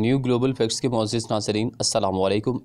new global facts के मोजिज नाजरीन असलम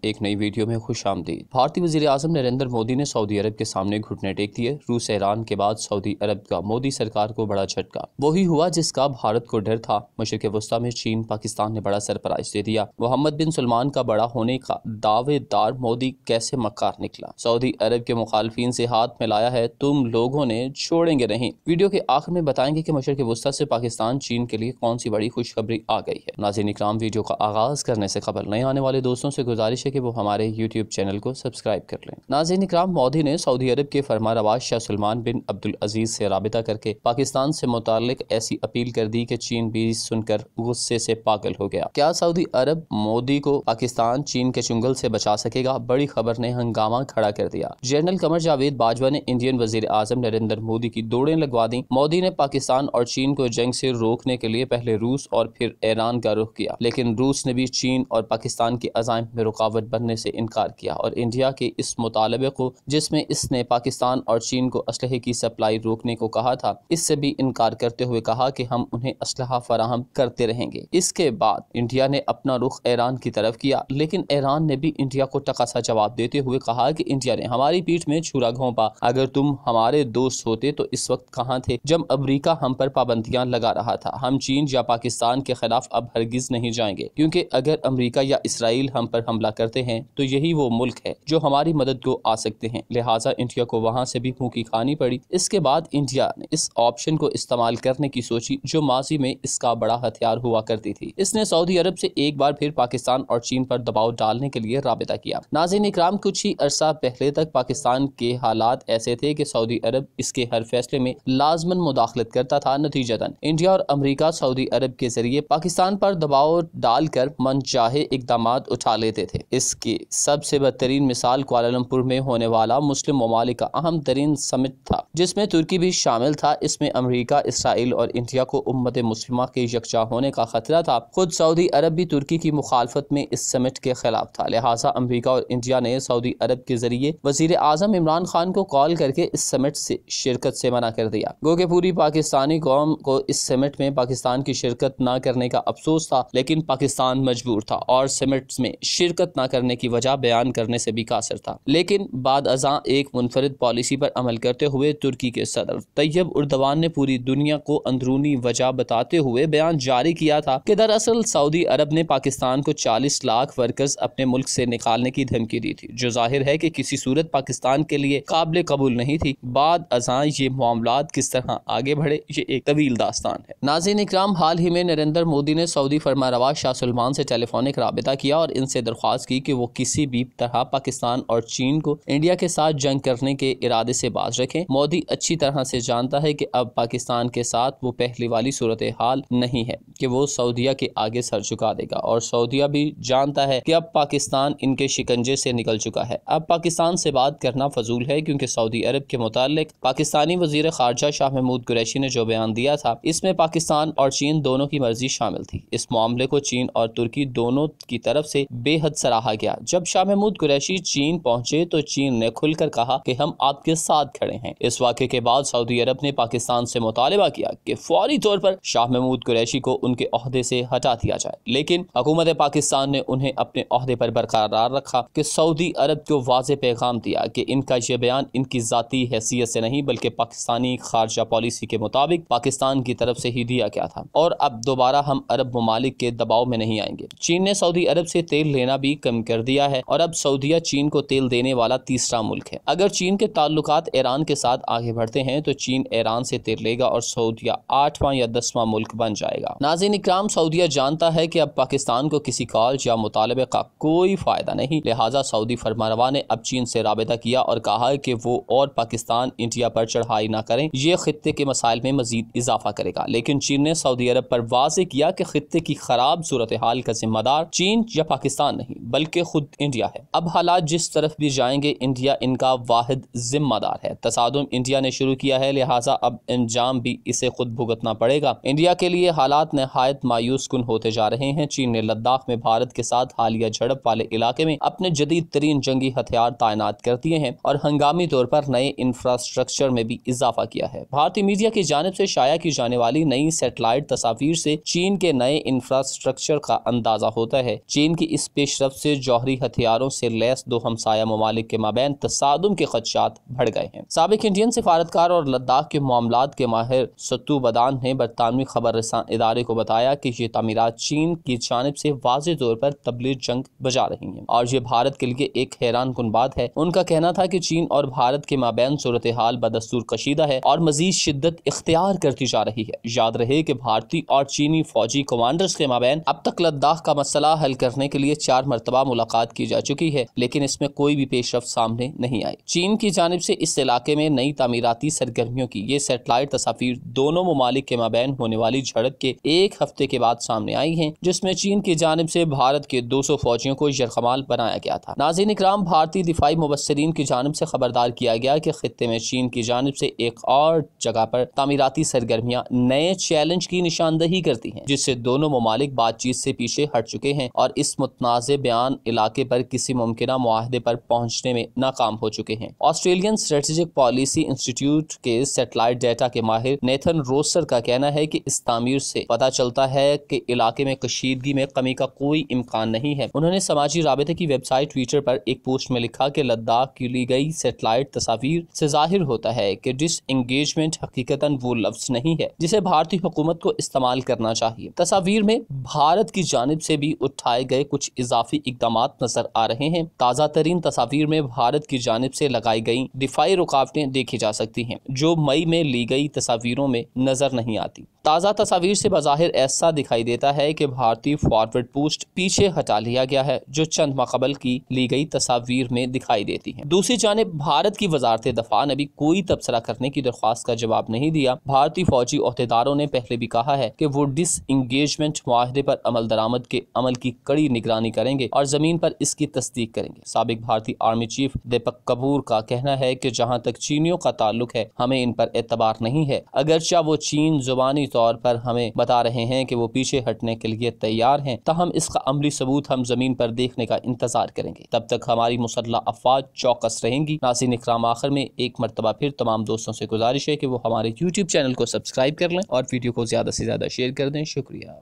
एक नई वीडियो में खुश आमदी भारतीय वजी अजम नरेंद्र मोदी ने सऊदी अरब के सामने घुटने टेक दिए रूस ऐरान के बाद सऊदी अरब का मोदी सरकार को बड़ा झटका वही हुआ जिसका भारत को डर था मशरक वस्ता में चीन पाकिस्तान ने बड़ा सरप्राइज दे दिया मोहम्मद बिन सलमान का बड़ा होने का दावेदार मोदी कैसे मकार निकला सऊदी अरब के मुखालफी से हाथ मिलाया है तुम लोगों ने छोड़ेंगे नहीं वीडियो के आखिर में बताएंगे की मशरक वस्ता से पाकिस्तान चीन के लिए कौन सी बड़ी खुशखबरी आ गई है नाजिन इकराम वीडियो वीडियो का आगाज़ करने से कबल नहीं आने वाले दोस्तों से गुजारिश है कि वो हमारे यूट्यूब चैनल को सब्सक्राइब कर लें नाजिन इक्राम मोदी ने सऊदी अरब के फरमा रवाज शाह सलमान बिन अब्दुल अजीज़ से रबता करके पाकिस्तान से मुतल ऐसी अपील कर दी कि चीन भी सुनकर गुस्से से पागल हो गया क्या सऊदी अरब मोदी को पाकिस्तान चीन के चुंगल से बचा सकेगा बड़ी खबर ने हंगामा खड़ा कर दिया जनरल कमर जावेद बाजवा ने इंडियन वजीर आजम नरेंद्र मोदी की दौड़े लगवा दी मोदी ने पाकिस्तान और चीन को जंग से रोकने के लिए पहले रूस और फिर ईरान का रुख किया लेकिन रूस ने भी चीन और पाकिस्तान के अजायम में रुकावट बनने से इनकार किया और इंडिया के इस मुतालबे को जिसमें इसने पाकिस्तान और चीन को असल की सप्लाई रोकने को कहा था इससे भी इनकार करते हुए कहा कि हम उन्हें असलहा फराहम करते रहेंगे इसके बाद इंडिया ने अपना रुख ईरान की तरफ किया लेकिन ईरान ने भी इंडिया को टकासा जवाब देते हुए कहा कि इंडिया ने हमारी पीठ में छुरा घोंपा अगर तुम हमारे दोस्त होते तो इस वक्त कहाँ थे जब अमरीका हम पर पाबंदियाँ लगा रहा था हम चीन या पाकिस्तान के खिलाफ अब हरगिज नहीं जाएंगे चाहिए क्योंकि अगर अमेरिका या इसराइल हम पर हमला करते हैं तो यही वो मुल्क है जो हमारी मदद को आ सकते हैं लिहाजा इंडिया को वहाँ से भी फूकी खानी पड़ी इसके बाद इंडिया ने इस ऑप्शन को इस्तेमाल करने की सोची जो माजी में इसका बड़ा हथियार हुआ करती थी इसने सऊदी अरब से एक बार फिर पाकिस्तान और चीन पर दबाव डालने के लिए रबता किया नाजिन इक्राम कुछ ही अरसा पहले तक पाकिस्तान के हालात ऐसे थे कि सऊदी अरब इसके हर फैसले में लाजमन मुदाखलत करता था नतीजतन इंडिया और अमरीका सऊदी अरब के जरिए पाकिस्तान पर दबाव डाल डालकर मन चाहे इकदाम उठा लेते थे इसकी सबसे बदतरीन मिसाल कुआलालंपुर में होने वाला मुस्लिम ममालिक का अहम तरीन समिट था जिसमें तुर्की भी शामिल था इसमें अमरीका इसराइल और इंडिया को उम्मत मुस्लिम के यकजा होने का खतरा था खुद सऊदी अरब भी तुर्की की मुखालफत में इस समिट के खिलाफ था लिहाजा अमरीका और इंडिया ने सऊदी अरब के जरिए वजीर आजम इमरान खान को कॉल करके इस समिट से शिरकत से मना कर दिया गो के पूरी पाकिस्तानी कौम को इस समिट में पाकिस्तान की शिरकत न करने का अफसोस था लेकिन पाकिस्तान मजबूर था और समिट में शिरकत ना करने की वजह बयान करने से भी कासर था लेकिन बाद अजा एक मुनफरद पॉलिसी पर अमल करते हुए तुर्की के सदर तैयब उर्दवान ने पूरी दुनिया को अंदरूनी वजह बताते हुए बयान जारी किया था कि दरअसल सऊदी अरब ने पाकिस्तान को चालीस लाख वर्कर्स अपने मुल्क से निकालने की धमकी दी थी जो जाहिर है कि किसी सूरत पाकिस्तान के लिए काबिल कबूल नहीं थी बाद अजा ये मामला किस तरह आगे बढ़े ये एक तवील दास्तान है नाजिन इक्राम हाल ही में नरेंद्र मोदी ने सऊदी फरमा रवाज शाह सलमान से टेलीफोनिक रबता किया और इनसे दरख्वास्त की कि वो किसी भी तरह पाकिस्तान और चीन को इंडिया के साथ जंग करने के इरादे से बाज रखें मोदी अच्छी तरह से जानता है कि अब पाकिस्तान के साथ वो पहले वाली सूरत हाल नहीं है कि वो सऊदिया के आगे सर झुका देगा और सऊदिया भी जानता है कि अब पाकिस्तान इनके शिकंजे से निकल चुका है अब पाकिस्तान से बात करना फजूल है क्योंकि सऊदी अरब के मुतालिक पाकिस्तानी वजीर खारजा शाह महमूद कुरैशी ने जो बयान दिया था इसमें पाकिस्तान और चीन दोनों की मर्जी शामिल थी इस मामले को चीन और तुर्की दोनों की तरफ से बेहद सराहा गया जब शाह महमूद कुरैशी चीन पहुंचे तो चीन ने खुलकर कहा कि हम आपके साथ खड़े हैं इस वाक्य के बाद सऊदी अरब ने पाकिस्तान से मुतालबा किया कि फौरी तौर पर शाह महमूद कुरैशी को उनके अहदे से हटा दिया जाए लेकिन हुकूमत पाकिस्तान ने उन्हें अपने अहदे पर बरकरार रखा कि सऊदी अरब को वाज पैगाम दिया कि इनका ये बयान इनकी ज़ाती हैसियत से नहीं बल्कि पाकिस्तानी खारजा पॉलिसी के मुताबिक पाकिस्तान की तरफ से ही दिया गया था और अब दोबारा हम अरब ममालिक के दबाव दबाव में नहीं आएंगे चीन ने सऊदी अरब से तेल लेना भी कम कर दिया है और अब सऊदीया चीन को तेल देने वाला तीसरा मुल्क है अगर चीन के ताल्लुक ईरान के साथ आगे बढ़ते हैं तो चीन ईरान से तेल लेगा और सऊदिया आठवां या दसवां मुल्क बन जाएगा नाजिन इक्राम सऊदिया जानता है की अब पाकिस्तान को किसी कॉल या मुतालबे का कोई फायदा नहीं लिहाजा सऊदी फरमानवा ने अब चीन से रबता किया और कहा कि वो और पाकिस्तान इंडिया पर चढ़ाई ना करें ये खत्े के मसाइल में मजीद इजाफा करेगा लेकिन चीन ने सऊदी अरब पर वाजे किया कि खत्े की खराब सूरत हाल का जिम्मेदार चीन या पाकिस्तान नहीं बल्कि खुद इंडिया है अब हालात जिस तरफ भी जाएंगे इंडिया इनका वाहिद जिम्मेदार है तसादम इंडिया ने शुरू किया है लिहाजा अब अंजाम भी इसे खुद भुगतना पड़ेगा इंडिया के लिए हालात नहायत मायूस कन होते जा रहे हैं चीन ने लद्दाख में भारत के साथ हालिया झड़प वाले इलाके में अपने जदीद तरीन जंगी हथियार तैनात कर दिए हैं और हंगामी तौर पर नए इंफ्रास्ट्रक्चर में भी इजाफा किया है भारतीय मीडिया की जानब ऐसी शाया की जाने वाली नई सेटेलाइट तस्वीर ऐसी चीन के नए इंफ्रास्ट्रक्चर स्ट्रक्चर का अंदाजा होता है चीन की इस पेशरफ से जौहरी हथियारों से लैस दो हमसाया ममालिक के माबेन तसादम के खदशात बढ़ गए हैं सबक इंडियन सिफारतकार और लद्दाख के मामला के माहिर सत्तू बदान ने बरतानवी खबर इदारे को बताया कि ये तमीर चीन की जानब से वाज तौर पर तबलीग जंग बजा रही है और ये भारत के लिए एक हैरान कन बात है उनका कहना था की चीन और भारत के माबेन सूरत हाल बदस्तूर कशीदा है और मजीद शिद्दत इख्तियार करती जा रही है याद रहे की भारतीय और चीनी फौजी कमांडर्स के माबेन अब तक लद्दाख का मसला हल करने के लिए चार मरतबा मुलाकात की जा चुकी है लेकिन इसमें कोई भी पेशरफ सामने नहीं आई चीन की जानब से इस इलाके में नई तमीराती सरगर्मियों की ये सेटेलाइट तस्वीर दोनों ममालिक के माबैन होने वाली झड़प के एक हफ्ते के बाद सामने आई है जिसमे चीन की जानब से भारत के दो सौ फौजियों को यरकमाल बनाया गया था नाजिन इक्राम भारतीय दिफाई मुबसरीन की जानब से खबरदार किया गया कि खत्े में चीन की जानब से एक और जगह पर तमीराती सरगर्मियां नए चैलेंज की निशानदही करती हैं जिससे दोनों ममालिक बात बातचीत से पीछे हट चुके हैं और इस मुतनाज़ बयान इलाके पर किसी मुमकिन माहदे पर पहुंचने में नाकाम हो चुके हैं ऑस्ट्रेलियन स्ट्रेटेजिक पॉलिसी इंस्टीट्यूट के सेटेलाइट डेटा के माहिर नेथन रोस्टर का कहना है कि इस तमीर से पता चलता है कि इलाके में कशीदगी में कमी का कोई इम्कान नहीं है उन्होंने समाजी रबते की वेबसाइट ट्विटर पर एक पोस्ट में लिखा कि लद्दाख की ली गई सेटेलाइट तस्वीर से जाहिर होता है कि डिस एंगेजमेंट हकीकता वो लफ्ज नहीं है जिसे भारतीय हुकूमत को इस्तेमाल करना चाहिए तस्वीर में भारत भारत की जानब से भी उठाए गए कुछ इजाफी इकदाम नजर आ रहे हैं ताज़ा तरीन तस्वीर में भारत की जानब से लगाई गई दिफाई रुकावटें देखी जा सकती हैं जो मई में ली गई तस्वीरों में नजर नहीं आती ताज़ा तस्वीर से बाहिर ऐसा दिखाई देता है कि भारतीय फॉरवर्ड पोस्ट पीछे हटा लिया गया है जो चंद मकबल की ली गई तस्वीर में दिखाई देती है दूसरी जानब भारत की वजारत दफा ने भी कोई तबसरा करने की दरख्वास्त का जवाब नहीं दिया भारतीय फौजी अहदेदारों ने पहले भी कहा है की वो डिस इंगेजमेंट माहदे पर अमल दरामद के अमल की कड़ी निगरानी करेंगे और जमीन पर इसकी तस्दीक करेंगे सबक भारतीय आर्मी चीफ दीपक कपूर का कहना है की जहाँ तक चीनियों का ताल्लुक है हमें इन पर एतबार नहीं है अगरचा वो चीन जुबानी तौर पर हमें बता रहे हैं कि वो पीछे हटने के लिए तैयार हैं तहम इसका अमली सबूत हम जमीन पर देखने का इंतजार करेंगे तब तक हमारी मुसल्ह अफवाज चौकस रहेंगी नासिन इकराम आखिर में एक मरतबा फिर तमाम दोस्तों से गुजारिश है कि वो हमारे यूट्यूब चैनल को सब्सक्राइब कर लें और वीडियो को ज्यादा से ज्यादा शेयर कर दें शुक्रिया